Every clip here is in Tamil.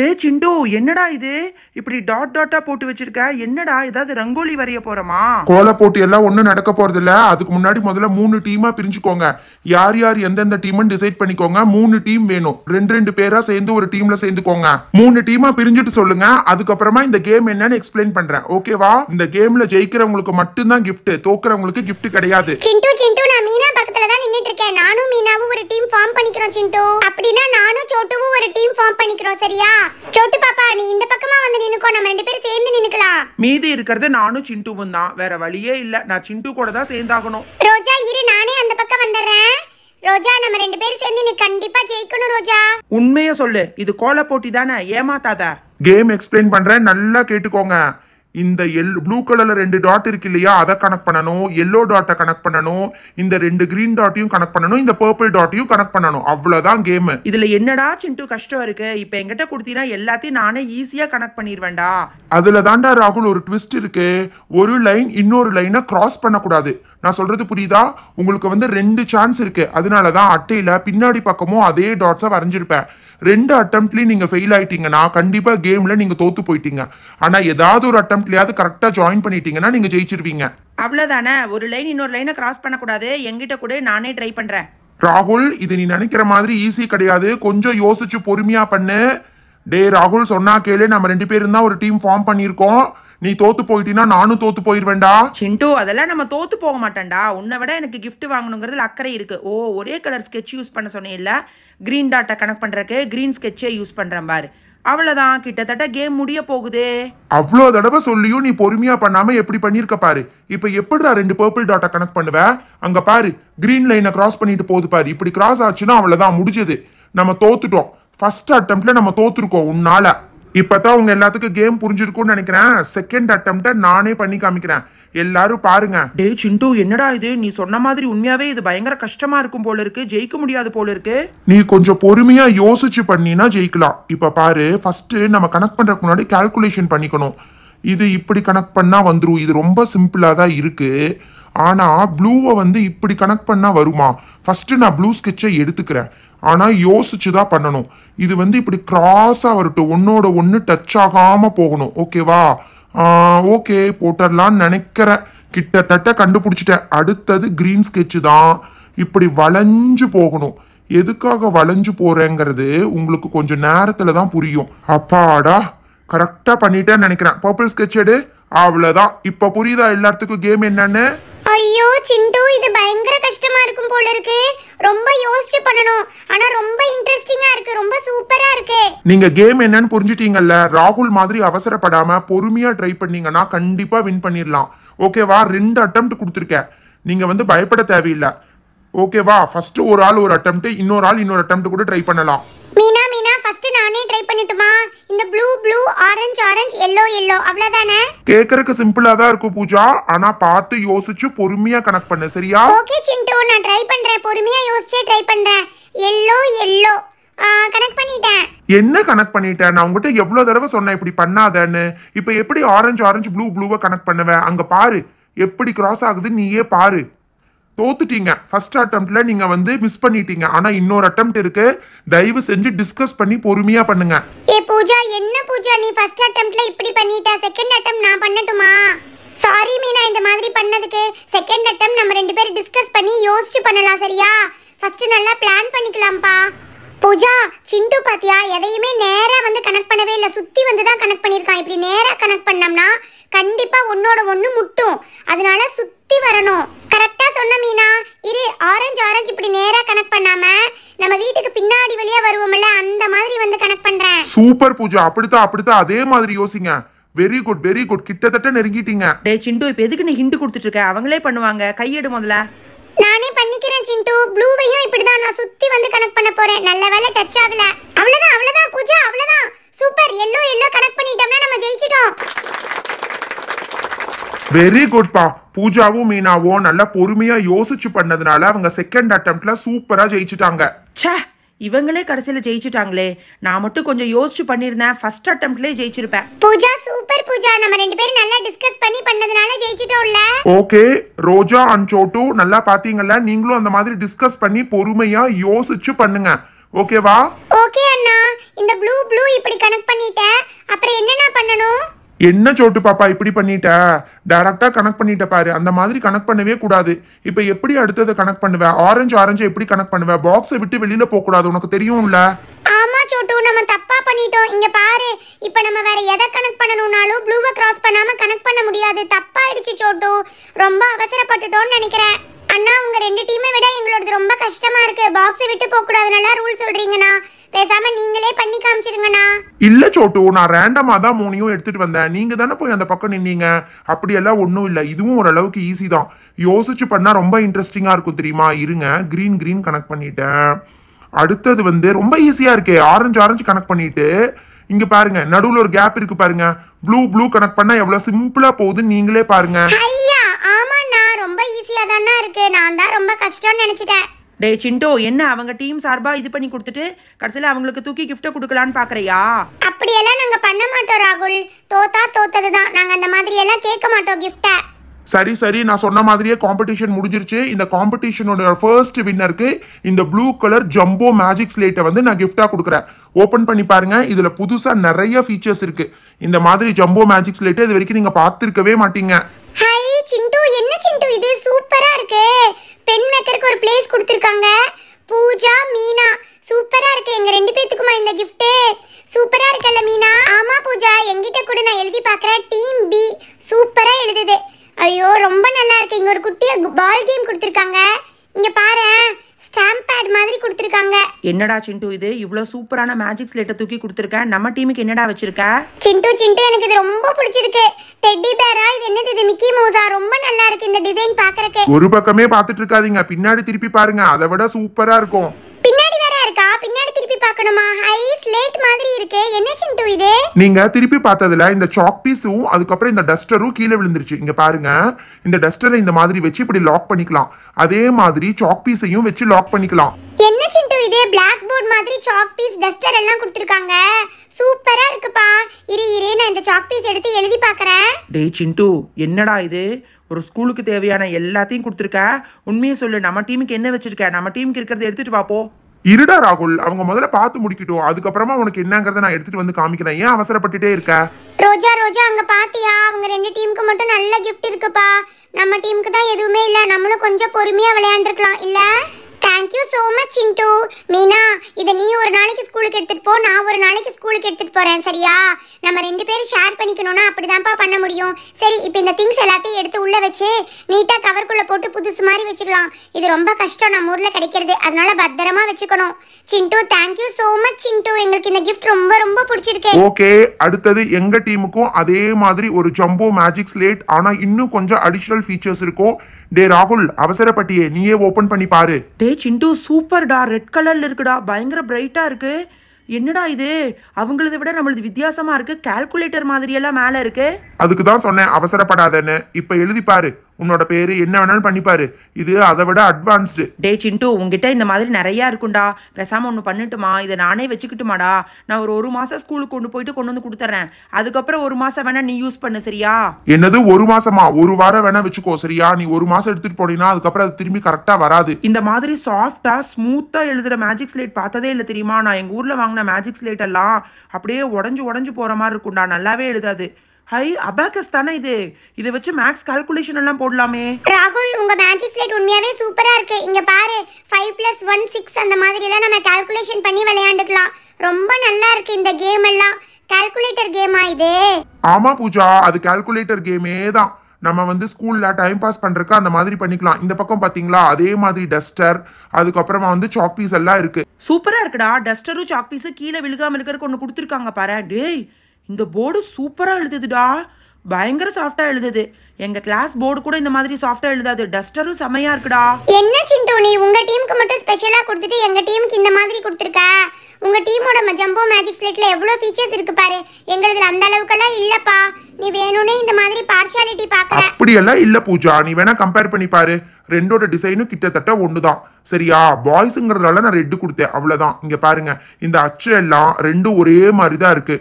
டே சிண்டு என்னடா இது இப்படி டாட் டாட்டா போட்டு வச்சிருக்க என்னடா ஏதாவது ரங்கோலி வரைய போறமா கோல போட்டி எல்லாம் ஒன்றும் நடக்க போறது இல்ல அதுக்கு முன்னாடி முதல்ல மூணு டீமா பிரிஞ்சுக்கோங்க யார் யார் எந்தெந்த டீம்னு டிசைட் பண்ணிக்கோங்க மூணு டீம் வேணும் ரெண்டு ரெண்டு பேரா சேர்ந்து ஒரு டீம்ல சேர்ந்துக்கோங்க மூணு டீமா பிரிஞ்சுட்டு சொல்லுங்க அதுக்கப்புறமா இந்த கேம் என்னன்னு எக்ஸ்பிளைன் பண்றேன் ஓகேவா இந்த கேம்ல ஜெயிக்கிறவங்களுக்கு மட்டும்தான் கிஃப்ட் தோக்குறவங்களுக்கு கிஃப்ட் கிடையாது சிண்டு சிண்டு நான் மீனா பக்கத்துல தான் நின்னுட்டு இருக்கேன் நானும் மீனாவும் ஒரு டீம் ஃபார்ம் பண்ணிக்கிறோம் சிண்டு அப்படின்னா நானும் சோட்டுவும் ஒரு டீம் ஃபார்ம் பண்ணிக்கிறோம் சரியா சொட்டு பாப்பா நீ இந்த பக்கமா வந்து நின்னுக்கோ நம்ம ரெண்டு பேரும் சேர்ந்து நின்னுக்கலாம் மீதி இருக்கிறது நானும் சிண்டுவும் தான் வேற வழியே இல்ல நான் சிண்டு கூட தான் சேர்ந்தாகணும் ரோஜா இரு நானே அந்த பக்கம் வந்துடுறேன் ரோஜா நம்ம ரெண்டு பேரும் சேர்ந்து நீ கண்டிப்பா ஜெயிக்கணும் ரோஜா உண்மைய சொல்லு இது கோல போட்டி தானே ஏமாத்தாத கேம் எக்ஸ்பிளைன் பண்றேன் நல்லா கேட்டுக்கோங்க இந்த எல் ப்ளூ கலரில் ரெண்டு டாட் இருக்கு இல்லையா அதை கனெக்ட் பண்ணணும் எல்லோ டாட்டை கனெக்ட் பண்ணணும் இந்த ரெண்டு கிரீன் டாட்டையும் கனெக்ட் பண்ணணும் இந்த பர்பிள் டாட்டையும் கனெக்ட் பண்ணணும் அவ்வளோதான் கேம் இதில் என்னடா சிண்டு கஷ்டம் இருக்கு இப்போ எங்கிட்ட கொடுத்தீங்கன்னா எல்லாத்தையும் நானே ஈஸியாக கனெக்ட் பண்ணிடுவேன்டா அதில் தாண்டா ராகுல் ஒரு ட்விஸ்ட் இருக்கு ஒரு லைன் இன்னொரு லைனை கிராஸ் பண்ணக்கூடாது நான் சொல்றது புரியுதா உங்களுக்கு வந்து ரெண்டு சான்ஸ் இருக்கு அதனால தான் அட்டையில பின்னாடி பக்கமும் அதே டாட்ஸை வரைஞ்சிருப்பேன் ரெண்டு அட்டம்ப்ட்லயும் நீங்க ஃபெயில் ஆயிட்டீங்கன்னா கண்டிப்பா கேம்ல நீங்க தோத்து போயிட்டீங்க ஆனா ஏதாவது ஒரு அட்டம்ப்ட்லயாவது கரெக்டா ஜாயின் பண்ணிட்டீங்கன்னா நீங்க ஜெயிச்சிருவீங்க அவ்வளவுதானே ஒரு லைன் இன்னொரு லைனை கிராஸ் பண்ணக்கூடாது எங்கிட்ட கூட நானே ட்ரை பண்றேன் ராகுல் இது நீ நினைக்கிற மாதிரி ஈஸி கிடையாது கொஞ்சம் யோசிச்சு பொறுமையா பண்ணு டே ராகுல் சொன்னா கேளு நம்ம ரெண்டு பேரும் தான் ஒரு டீம் ஃபார்ம் பண்ணியிருக்கோம் நீ தோத்து போயிட்டீன்னா நானும் தோத்து போயிருவேண்டா சிண்டு அதெல்லாம் நம்ம தோத்து போக மாட்டேன்டா உன்னை விட எனக்கு கிஃப்ட் வாங்கணுங்கிறதுல அக்கறை இருக்கு ஓ ஒரே கலர் ஸ்கெட்ச் யூஸ் பண்ண சொன்னேன்ல கிரீன் டாட்டை கனெக்ட் பண்றதுக்கு கிரீன் ஸ்கெட்சே யூஸ் பண்றேன் பாரு அவ்வளவுதான் கிட்டத்தட்ட கேம் முடிய போகுதே அவ்வளோ தடவை சொல்லியும் நீ பொறுமையா பண்ணாம எப்படி பண்ணிருக்க பாரு இப்ப எப்படிடா ரெண்டு பர்பிள் டாட்டை கனெக்ட் பண்ணுவ அங்க பாரு கிரீன் லைனை கிராஸ் பண்ணிட்டு போகுது பாரு இப்படி கிராஸ் ஆச்சுன்னா அவ்வளவுதான் முடிஞ்சது நம்ம தோத்துட்டோம் ஃபர்ஸ்ட் அட்டம்ப்ட்ல நம்ம தோத்துருக்கோம் உன்னால இப்பதான் உங்க எல்லாத்துக்கும் கேம் புரிஞ்சிருக்கும்னு நினைக்கிறேன் செகண்ட் அட்டம்ப்ட நானே பண்ணி காமிக்கிறேன் எல்லாரும் பாருங்க டே சிண்டு என்னடா இது நீ சொன்ன மாதிரி உண்மையாவே இது பயங்கர கஷ்டமா இருக்கும் போல இருக்கு ஜெயிக்க முடியாது போல இருக்கு நீ கொஞ்சம் பொறுமையா யோசிச்சு பண்ணினா ஜெயிக்கலாம் இப்ப பாரு ஃபர்ஸ்ட் நம்ம கனெக்ட் பண்றதுக்கு முன்னாடி கால்குலேஷன் பண்ணிக்கணும் இது இப்படி கனெக்ட் பண்ணா வந்துடும் இது ரொம்ப சிம்பிளா தான் இருக்கு ஆனா ப்ளூவை வந்து இப்படி கனெக்ட் பண்ணா வருமா ஃபர்ஸ்ட் நான் ப்ளூ ஸ்கெட்சை எடுத்துக்கிறேன் ஆனால் யோசிச்சு தான் பண்ணணும் இது வந்து இப்படி கிராஸாக வரட்டும் ஒன்னோட ஒன்று டச் ஆகாமல் போகணும் ஓகேவா ஓகே போட்டுடலான்னு நினைக்கிற கிட்டத்தட்ட கண்டுபிடிச்சிட்டேன் அடுத்தது க்ரீன் ஸ்கெட்சு தான் இப்படி வளைஞ்சு போகணும் எதுக்காக வளைஞ்சு போகிறேங்கிறது உங்களுக்கு கொஞ்சம் நேரத்தில் தான் புரியும் அப்பாடா கரெக்டாக பண்ணிட்டேன்னு நினைக்கிறேன் பர்பிள் ஸ்கெட்ச் எடு அவ்வளோதான் இப்போ புரியுதா எல்லாத்துக்கும் கேம் என்னன்னு ஐயோ சிண்டு இது பயங்கர கஷ்டமா இருக்கும் போல இருக்கு ரொம்ப யோசிச்சு பண்ணணும் ஆனா ரொம்ப இன்ட்ரஸ்டிங்கா இருக்கு ரொம்ப சூப்பரா இருக்கு நீங்க கேம் என்னன்னு புரிஞ்சிட்டீங்கல்ல ராகுல் மாதிரி அவசரப்படாம பொறுமையா ட்ரை பண்ணீங்கன்னா கண்டிப்பா வின் பண்ணிடலாம் ஓகேவா ரெண்டு அட்டம்ப்ட் கொடுத்துருக்கேன் நீங்க வந்து பயப்பட தேவையில்லை ஓகேவா ஃபர்ஸ்ட் ஒரு ஆள் ஒரு அட்டம்ப்ட் இன்னொரு ஆள் இன்னொரு அட்டம்ப்ட் கூட ட்ரை பண்ணலாம் மீனா மீனா ஃபர்ஸ்ட் நானே ட்ரை பண்ணட்டுமா இந்த blue blue orange orange yellow yellow அவ்வளவுதானே கேக்குறதுக்கு சிம்பிளா தான் இருக்கும் பூஜா ஆனா பார்த்து யோசிச்சு பொறுமையா கனெக்ட் பண்ணு சரியா ஓகே சிண்டு நான் ட்ரை பண்றேன் பொறுமையா யோசிச்சே ட்ரை பண்றேன் எல்லோ எல்லோ கனெக்ட் பண்ணிட்டேன் என்ன கனெக்ட் பண்ணிட்டேன் நான் உங்ககிட்ட எவ்வளவு தடவை சொன்னேன் இப்படி பண்ணாதேன்னு இப்போ எப்படி ஆரஞ்சு ஆரஞ்சு ப்ளூ ப்ளூவை கனெக்ட் பண்ணுவேன் அங்க பாரு எப்படி கிராஸ் ஆகுது நீயே பாரு தோத்துட்டீங்க ஃபர்ஸ்ட் அட்டம்ப்ட்ல நீங்க வந்து மிஸ் பண்ணிட்டீங்க ஆனா இன்னொரு அட்டம்ப்ட் இருக்கு தயவு செஞ்சு டிஸ்கஸ் பண்ணி பொறுமையா பண்ணுங்க ஏ பூஜா என்ன பூஜா நீ ஃபர்ஸ்ட் அட்டம்ப்ட்ல இப்படி பண்ணிட்டா செகண்ட் அட்டம் நான் பண்ணட்டுமா சாரி மீனா இந்த மாதிரி பண்ணதுக்கு செகண்ட் அட்டம் நம்ம ரெண்டு பேரும் டிஸ்கஸ் பண்ணி யோசிச்சு பண்ணலாம் சரியா ஃபர்ஸ்ட் நல்லா பிளான் பண்ணிக்கலாம்ப்பா பூஜா சிண்டு பாத்தியா எதையுமே நேராக வந்து கனெக்ட் பண்ணவே இல்லை சுற்றி வந்து தான் கனெக்ட் பண்ணியிருக்கான் இப்படி நேராக கனெக்ட் பண்ணோம்னா கண்டிப்பாக ஒன்னோட ஒன்று முட்டும் அதனால சுற்றி வரணும் கரெக்டாக சொன்ன மீனா இரு ஆரஞ்சு ஆரஞ்சு இப்படி நேராக கனெக்ட் பண்ணாம நம்ம வீட்டுக்கு பின்னாடி வழியாக வருவோம்ல அந்த மாதிரி வந்து கனெக்ட் பண்ணுறேன் சூப்பர் பூஜா அப்படித்தான் அப்படித்தான் அதே மாதிரி யோசிங்க வெரி குட் வெரி குட் கிட்டத்தட்ட நெருங்கிட்டீங்க டே சிண்டு இப்போ எதுக்கு நீ ஹிண்ட் கொடுத்துட்டு இருக்க அவங்களே பண்ணுவாங்க கையெடு முதல்ல நானே பண்ணிக்கிறேன் சிண்டு ப்ளூவையும் இப்படி தான் நான் சுத்தி வந்து கனெக்ட் பண்ண போறேன் நல்ல வேலை டச் ஆகல அவ்வளவுதான் அவ்வளவுதான் பூஜா அவ்வளவுதான் சூப்பர் எல்லோ எல்லோ கனெக்ட் பண்ணிட்டோம்னா நம்ம ஜெயிச்சிட்டோம் வெரி குட்பா பூஜாவும் மீனாவும் நல்லா பொறுமையா யோசிச்சு பண்ணதுனால அவங்க செகண்ட் அட்டம்ப்ட்ல சூப்பரா ஜெயிச்சிட்டாங்க ச்சே இவங்களே கடைசியில் ஜெயிச்சிட்டாங்களே நான் மட்டும் கொஞ்சம் யோசிச்சு பண்ணியிருந்தேன் ஃபர்ஸ்ட் அட்டம்ப்ட்லேயே ஜெயிச்சிருப்பேன் பூஜா சூப்பர் பூஜா நம்ம ரெண்டு பேரும் நல்லா டிஸ்கஸ் பண்ணி பண்ணதுனால ஜெயிச்சிட்டோம்ல ஓகே ரோஜா அண்ட் சோட்டு நல்லா பாத்தீங்கல்ல நீங்களும் அந்த மாதிரி டிஸ்கஸ் பண்ணி பொறுமையா யோசிச்சு பண்ணுங்க ஓகேவா ஓகே அண்ணா இந்த ப்ளூ ப்ளூ இப்படி கனெக்ட் பண்ணிட்டேன் அப்புறம் என்னென்ன பண்ணணும் என்ன சோட்டு பாப்பா இப்படி பண்ணிட்ட டைரக்டா கனெக்ட் பண்ணிட்ட பாரு அந்த மாதிரி கனெக்ட் பண்ணவே கூடாது இப்ப எப்படி அடுத்ததை கனெக்ட் பண்ணுவ ஆரஞ்சு ஆரஞ்சு எப்படி கனெக்ட் பண்ணுவ பாக்ஸை விட்டு வெளியில போக கூடாது உனக்கு தெரியும்ல ஆமா சோட்டு நம்ம தப்பா பண்ணிட்டோம் இங்க பாரு இப்ப நம்ம வேற எதை கனெக்ட் பண்ணணும்னாலும் ப்ளூவை கிராஸ் பண்ணாம கனெக்ட் பண்ண முடியாது தப்பா ஆயிடுச்சு சோட்டு ரொம்ப அவசரப்பட்டுட்டோம்னு நினைக்கிறேன் அண்ணா உங்க ரெண்டு டீமை விட எங்களோடது ரொம்ப கஷ்டமா இருக்கு பாக்ஸ் விட்டு போக கூடாது ரூல் சொல்றீங்கண்ணா பேசாம நீங்களே பண்ணி காமிச்சிருங்கண்ணா இல்ல சோட்டு நான் ரேண்டமா தான் மூணையும் எடுத்துட்டு வந்தேன் நீங்க தானே போய் அந்த பக்கம் நின்னீங்க அப்படியெல்லாம் ஒன்றும் இல்லை இதுவும் ஓரளவுக்கு ஈஸி தான் யோசிச்சு பண்ணா ரொம்ப இன்ட்ரெஸ்டிங்கா இருக்கும் தெரியுமா இருங்க கிரீன் கிரீன் கனெக்ட் பண்ணிட்டேன் அடுத்தது வந்து ரொம்ப ஈஸியா இருக்கே ஆரஞ்சு ஆரஞ்சு கனெக்ட் பண்ணிட்டு இங்க பாருங்க நடுவுல ஒரு கேப் இருக்கு பாருங்க ப்ளூ ப்ளூ கனெக்ட் பண்ணா எவ்வளவு சிம்பிளா போகுதுன்னு நீங்களே பாருங்க ஐயா ஆமாண்ணா ஈஸியாக தானே இருக்கு நான் தான் ரொம்ப கஷ்டம்னு நினச்சிட்டேன் டே சிண்டோ என்ன அவங்க டீம் சார்பாக இது பண்ணி கொடுத்துட்டு கடைசியில் அவங்களுக்கு தூக்கி கிஃப்ட்டை கொடுக்கலான்னு பார்க்குறியா அப்படியெல்லாம் நாங்கள் பண்ண மாட்டோம் ராகுல் தோத்தா தோத்தது தான் நாங்கள் அந்த மாதிரி எல்லாம் கேட்க மாட்டோம் கிஃப்ட்டை சரி சரி நான் சொன்ன மாதிரியே காம்படிஷன் முடிஞ்சிருச்சு இந்த காம்படிஷனோட ஃபர்ஸ்ட் வின்னருக்கு இந்த ப்ளூ கலர் ஜம்போ மேஜிக் ஸ்லேட்டை வந்து நான் கிஃப்டாக கொடுக்குறேன் ஓப்பன் பண்ணி பாருங்க இதில் புதுசாக நிறைய ஃபீச்சர்ஸ் இருக்கு இந்த மாதிரி ஜம்போ மேஜிக் ஸ்லேட்டை இது வரைக்கும் நீங்கள் பார்த்துருக்கவே மாட்டீங்க சிண்டு என்ன சிண்டு இது சூப்பரா இருக்கு பெண் மேக்கருக்கு ஒரு பிளேஸ் கொடுத்துருக்காங்க பூஜா மீனா சூப்பரா இருக்கு எங்க ரெண்டு பேத்துக்குமா இந்த கிஃப்ட் சூப்பரா இருக்குல்ல மீனா ஆமா பூஜா எங்கிட்ட கூட நான் எழுதி பார்க்குறேன் டீம் பி சூப்பரா எழுதுது ஐயோ ரொம்ப நல்லா இருக்கு இங்க ஒரு குட்டியா பால் கேம் கொடுத்துருக்காங்க இங்க பாரு ஸ்டாம்ப் பேட் மாதிரி கொடுத்துருக்காங்க என்னடா சிண்டு இது இவ்வளவு சூப்பரான மேஜிக் ஸ்லேட்டை தூக்கி கொடுத்துருக்க நம்ம டீமுக்கு என்னடா வச்சிருக்க சிண்டு சிண்டு எனக்கு இது ரொம்ப பிடிச்சிருக்கு டெட்டி பேரா இது என்னது இது மிக்கி மவுஸா ரொம்ப நல்லா இருக்கு இந்த டிசைன் பாக்குறதுக்கு ஒரு பக்கமே பாத்துட்டு இருக்காதீங்க பின்னாடி திருப்பி பாருங்க அதை விட சூப்பரா இருக்கும் பார்க்கணுமா ஐ ஸ்லேட் மாதிரி இருக்கு என்ன சிண்டு இது நீங்க திருப்பி பார்த்ததுல இந்த சாக் பீஸும் அதுக்கப்புறம் இந்த டஸ்டரும் கீழே விழுந்துருச்சு இங்க பாருங்க இந்த டஸ்டரை இந்த மாதிரி வச்சு இப்படி லாக் பண்ணிக்கலாம் அதே மாதிரி சாக் பீஸையும் வச்சு லாக் பண்ணிக்கலாம் என்ன சிண்டு இது பிளாக் போர்ட் மாதிரி சாக் பீஸ் டஸ்டர் எல்லாம் கொடுத்துருக்காங்க சூப்பரா இருக்குப்பா இரு இரு நான் இந்த சாக் பீஸ் எடுத்து எழுதி பார்க்கறேன் டேய் சிண்டு என்னடா இது ஒரு ஸ்கூலுக்கு தேவையான எல்லாத்தையும் கொடுத்துருக்க உண்மையை சொல்லு நம்ம டீமுக்கு என்ன வச்சிருக்க நம்ம டீமுக்கு இருக்கிறத எடுத்துட்டு வா இருடா ராகுல் அவங்க முதல்ல பார்த்து முடிக்கட்டும் அதுக்கப்புறமா உனக்கு என்னங்கறத நான் எடுத்துட்டு வந்து காமிக்கிறேன் ஏன் அவசரப்பட்டுட்டே இருக்க ரோஜா ரோஜா அங்க பாத்தியா அவங்க ரெண்டு டீமுக்கு மட்டும் நல்ல கிஃப்ட் இருக்குப்பா நம்ம டீமுக்கு தான் எதுவுமே இல்ல நம்மளும் கொஞ்சம் பொறுமையா விளையாண்டுருக்கலாம் இல்ல thank you so much Chintu Meena இதை நீ ஒரு நாளைக்கு ஸ்கூலுக்கு எடுத்துகிட்டு போ நான் ஒரு நாளைக்கு ஸ்கூலுக்கு எடுத்துகிட்டு போகிறேன் சரியா நம்ம ரெண்டு பேரும் ஷேர் பண்ணிக்கணும்னா அப்படி தான்ப்பா பண்ண முடியும் சரி இப்போ இந்த திங்ஸ் எல்லாத்தையும் எடுத்து உள்ளே வச்சு நீட்டாக கவர்க்குள்ளே போட்டு புதுசு மாதிரி வச்சுக்கலாம் இது ரொம்ப கஷ்டம் நம்ம ஊரில் கிடைக்கிறது அதனால பத்திரமா வச்சுக்கணும் Chintu thank you so much Chintu எங்களுக்கு இந்த கிஃப்ட் ரொம்ப ரொம்ப பிடிச்சிருக்கு ஓகே அடுத்தது எங்க டீமுக்கும் அதே மாதிரி ஒரு ஜம்போ மேஜிக் ஸ்லேட் ஆனால் இன்னும் கொஞ்சம் அடிஷ்னல் ஃபீச்சர்ஸ் இருக்கும் டே ராகுல் அவசரப்பட்டியே நீயே ஓபன் பண்ணி பாரு டே சிண்டு சூப்பர்டா ரெட் கலர்ல இருக்குடா பயங்கர பிரைட்டா இருக்கு என்னடா இது அவங்களத விட நம்மளது வித்தியாசமா இருக்கு கால்குலேட்டர் மாதிரியெல்லாம் மேல இருக்கு அதுக்கு தான் சொன்னேன் அவசரப்படாதேன்னு இப்ப எழுதி பாரு உன்னோட பேரு என்ன வேணாலும் பண்ணிப்பாரு இது அதை விட அட்வான்ஸ்டு டே சிண்டு உங்ககிட்ட இந்த மாதிரி நிறையா இருக்கும்டா பேசாமல் ஒன்று பண்ணட்டுமா இதை நானே வச்சுக்கிட்டுமாடா நான் ஒரு ஒரு மாதம் ஸ்கூலுக்கு கொண்டு போயிட்டு கொண்டு வந்து கொடுத்துட்றேன் அதுக்கப்புறம் ஒரு மாதம் வேணா நீ யூஸ் பண்ணு சரியா என்னது ஒரு மாசமா ஒரு வாரம் வேணா வச்சுக்கோ சரியா நீ ஒரு மாசம் எடுத்துட்டு போனீங்கன்னா அதுக்கப்புறம் அது திரும்பி கரெக்டா வராது இந்த மாதிரி சாஃப்டா ஸ்மூத்தா எழுதுற மேஜிக் ஸ்லேட் பார்த்ததே இல்லை தெரியுமா நான் எங்க ஊர்ல வாங்கின மேஜிக் ஸ்லேட் எல்லாம் அப்படியே உடஞ்சு உடஞ்சு போற மாதிரி இருக்கும்டா நல்லாவே எழுதாது ஹை அபாகஸ் தானே இது இதை வச்சு மேக்ஸ் கால்குலேஷன் எல்லாம் போடலாமே ராகுல் உங்க மேஜிக் ஸ்லைட் உண்மையாவே சூப்பரா இருக்கு இங்க பாரு ஃபைவ் 1 ஒன் சிக்ஸ் அந்த மாதிரி எல்லாம் நம்ம கால்குலேஷன் பண்ணி விளையாண்டுக்கலாம் ரொம்ப நல்லா இருக்கு இந்த கேம் எல்லாம் கால்குலேட்டர் கேமா இது ஆமா பூஜா அது கால்குலேட்டர் கேமே தான் நம்ம வந்து ஸ்கூலில் டைம் பாஸ் பண்ணுறக்கு அந்த மாதிரி பண்ணிக்கலாம் இந்த பக்கம் பாத்தீங்களா அதே மாதிரி டஸ்டர் அதுக்கப்புறமா வந்து சாக்பீஸ் எல்லாம் இருக்குது சூப்பராக இருக்குடா டஸ்டரும் சாக்பீஸும் கீழே விழுகாமல் இருக்கிறக்கு ஒன்னு கொடுத்துருக்காங்க பாரு டேய் இந்த போர்டு சூப்பராக எழுதுதுடா பயங்கர சாஃப்டா எழுதுது எங்க கிளாஸ் போர்டு கூட இந்த மாதிரி சாஃப்டா எழுதாது டஸ்டரும் செமையா இருக்குடா என்ன சிண்டு நீ உங்க டீமுக்கு மட்டும் ஸ்பெஷலா கொடுத்துட்டு எங்க டீமுக்கு இந்த மாதிரி கொடுத்துருக்க உங்க டீமோட ஜம்போ மேஜிக் ஸ்லேட்ல எவ்வளவு ஃபீச்சர்ஸ் இருக்கு பாரு எங்களுதுல அந்த அளவுக்கெல்லாம் இல்லப்பா நீ வேணும்னே இந்த மாதிரி பார்ஷாலிட்டி அப்படி எல்லாம் இல்ல பூஜா நீ வேணா கம்பேர் பண்ணி பாரு ரெண்டோட டிசைனும் கிட்டத்தட்ட ஒன்று தான் சரியா பாய்ஸுங்கிறதுனால நான் ரெட்டு கொடுத்தேன் அவ்வளோதான் இங்கே பாருங்க இந்த அச்சு எல்லாம் ரெண்டும் ஒரே மாதிரி தான் இருக்கு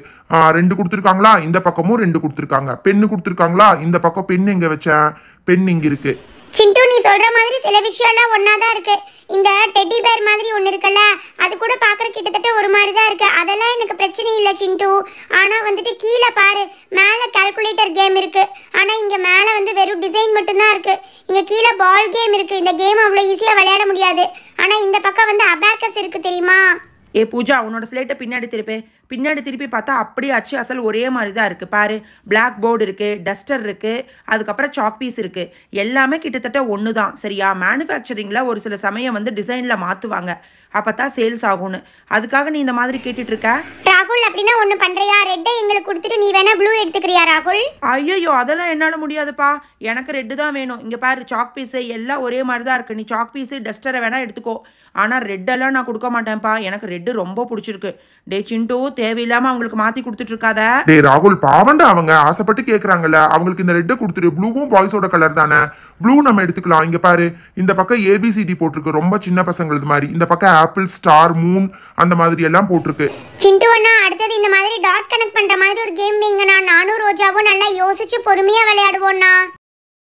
ரெண்டு கொடுத்துருக்காங்களா இந்த பக்கமும் ரெண்டு கொடுத்துருக்காங்க பெண்ணு கொடுத்துருக்காங்களா இந்த பக்கம் பெண் எங்கே வச்சேன் பெண் இங்கே இருக்கு சிண்டு நீ சொல்ற மாதிரி சில விஷயம்லாம் ஒன்றா தான் இருக்கு இந்த டெடி பேர் மாதிரி ஒன்று இருக்குல்ல அது கூட பார்க்குற கிட்டத்தட்ட ஒரு மாதிரி தான் இருக்கு அதெல்லாம் எனக்கு பிரச்சனை இல்லை சிண்டு ஆனால் வந்துட்டு கீழே பாரு மேலே கால்குலேட்டர் கேம் இருக்கு ஆனால் இங்கே மேலே வந்து வெறும் டிசைன் மட்டும்தான் இருக்கு இங்கே கீழே பால் கேம் இருக்குது இந்த கேம் அவ்வளோ ஈஸியாக விளையாட முடியாது ஆனால் இந்த பக்கம் வந்து அபேக்கஸ் இருக்குது தெரியுமா ஏ பூஜா உன்னோட ஸ்லேட்டை பின்னாடி திருப்பேன் பின்னாடி திருப்பி பார்த்தா அப்படியே அச்சு அசல் ஒரே மாதிரி தான் இருக்குது பாரு பிளாக் போர்டு இருக்குது டஸ்டர் இருக்குது அதுக்கப்புறம் சாப்பீஸ் இருக்குது எல்லாமே கிட்டத்தட்ட ஒன்று தான் சரியா மேனுஃபேக்சரிங்கில் ஒரு சில சமயம் வந்து டிசைனில் மாற்றுவாங்க அப்போ தான் சேல்ஸ் ஆகும்னு அதுக்காக நீ இந்த மாதிரி கேட்டுட்ருக்க ராகுல் அப்படின்னா ஒண்ணு பண்றியா ரெட்டை எங்களுக்கு கொடுத்துட்டு நீ வேணா ப்ளூ எடுத்துக்கிறியா ராகுல் ஐயோ அதெல்லாம் என்னால முடியாதுப்பா எனக்கு ரெட்டு தான் வேணும் இங்க பாரு சாக் பீஸு எல்லாம் ஒரே மாதிரி தான் நீ சாக் பீஸ் டஸ்டரை வேணா எடுத்துக்கோ ஆனா ரெட்டெல்லாம் நான் கொடுக்க மாட்டேன்ப்பா எனக்கு ரெட்டு ரொம்ப பிடிச்சிருக்கு டே சிண்டு தேவையில்லாம அவங்களுக்கு மாத்தி கொடுத்துட்டு இருக்காத டே ராகுல் பாவண்டா அவங்க ஆசைப்பட்டு கேட்குறாங்கல்ல அவங்களுக்கு இந்த ரெட்டை கொடுத்துரு ப்ளூவும் பாய்ஸோட கலர் தானே ப்ளூ நம்ம எடுத்துக்கலாம் இங்க பாரு இந்த பக்கம் ஏபிசிடி போட்டிருக்கு ரொம்ப சின்ன பசங்களுக்கு மாதிரி இந்த பக்கம் ஆப்பிள் ஸ்டார் மூன் அந்த மாதிரி எல்லாம் போட்டிருக்கு சிண்டு இல்லைன்னா அடுத்தது இந்த மாதிரி டாட் கனெக்ட் பண்ணுற மாதிரி ஒரு கேம் வைங்கண்ணா நானும் ரோஜாவும் நல்லா யோசிச்சு பொறுமையாக விளையாடுவோண்ணா